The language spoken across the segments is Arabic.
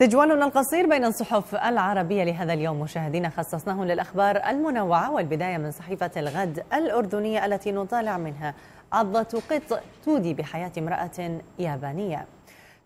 تجوالنا القصير بين الصحف العربية لهذا اليوم مشاهدينا خصصناه للأخبار المنوعة والبداية من صحيفة الغد الأردنية التي نطالع منها عضة قط تودي بحياة امرأة يابانية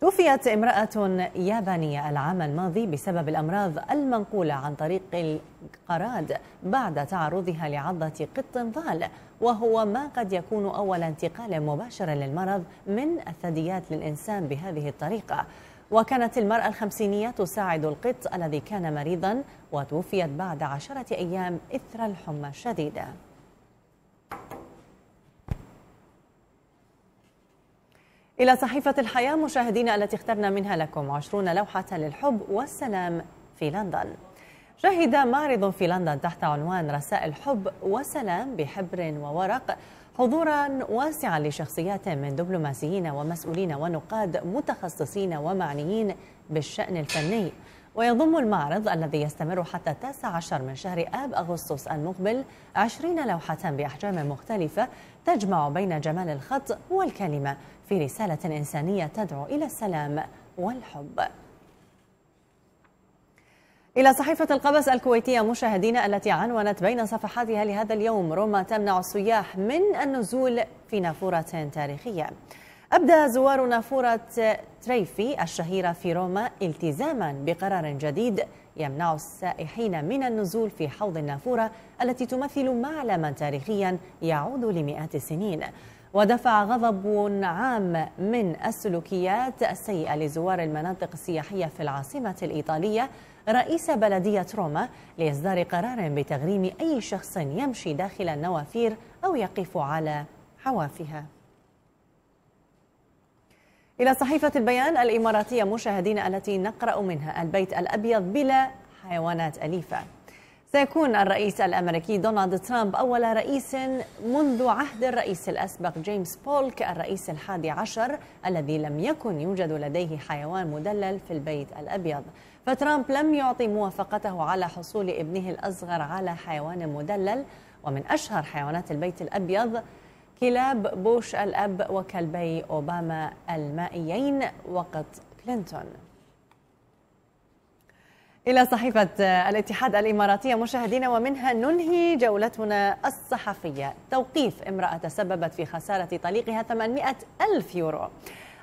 توفيت امرأة يابانية العام الماضي بسبب الأمراض المنقولة عن طريق القراد بعد تعرضها لعضة قط ضال وهو ما قد يكون أول انتقال مباشر للمرض من الثدييات للإنسان بهذه الطريقة وكانت المرأة الخمسينية تساعد القط الذي كان مريضا وتوفيت بعد عشرة أيام إثر الحمى الشديدة إلى صحيفة الحياة مشاهدينا التي اخترنا منها لكم عشرون لوحة للحب والسلام في لندن شهد معرض في لندن تحت عنوان رسائل حب وسلام بحبر وورق حضورا واسعا لشخصيات من دبلوماسيين ومسؤولين ونقاد متخصصين ومعنيين بالشأن الفني ويضم المعرض الذي يستمر حتى 19 من شهر آب أغسطس المقبل 20 لوحة بأحجام مختلفة تجمع بين جمال الخط والكلمة في رسالة إنسانية تدعو إلى السلام والحب إلى صحيفة القبس الكويتية مشاهدينا التي عنونت بين صفحاتها لهذا اليوم روما تمنع السياح من النزول في نافورة تاريخية أبدى زوار نافورة تريفي الشهيرة في روما التزاما بقرار جديد يمنع السائحين من النزول في حوض النافورة التي تمثل معلما تاريخيا يعود لمئات السنين ودفع غضب عام من السلوكيات السيئة لزوار المناطق السياحية في العاصمة الإيطالية رئيس بلدية روما لإصدار قرار بتغريم أي شخص يمشي داخل النوافير أو يقف على حوافها إلى صحيفة البيان الإماراتية مشاهدين التي نقرأ منها البيت الأبيض بلا حيوانات أليفة سيكون الرئيس الامريكي دونالد ترامب اول رئيس منذ عهد الرئيس الاسبق جيمس بولك الرئيس الحادي عشر الذي لم يكن يوجد لديه حيوان مدلل في البيت الابيض فترامب لم يعطي موافقته على حصول ابنه الاصغر على حيوان مدلل ومن اشهر حيوانات البيت الابيض كلاب بوش الاب وكلبي اوباما المائيين وقت كلينتون إلى صحيفة الاتحاد الإماراتية مشاهدينا ومنها ننهي جولتنا الصحفية توقيف امرأة تسببت في خسارة طليقها 800 ألف يورو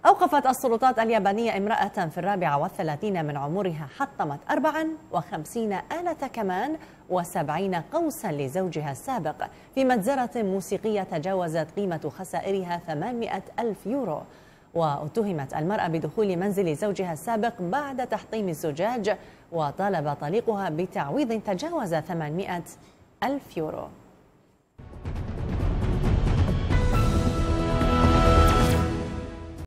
أوقفت السلطات اليابانية امرأة في الرابعة والثلاثين من عمرها حطمت 54 آلة كمان وسبعين قوسا لزوجها السابق في مجزرة موسيقية تجاوزت قيمة خسائرها 800 ألف يورو واتهمت المرأة بدخول منزل زوجها السابق بعد تحطيم الزجاج وطالب طليقها بتعويض تجاوز 800 ألف يورو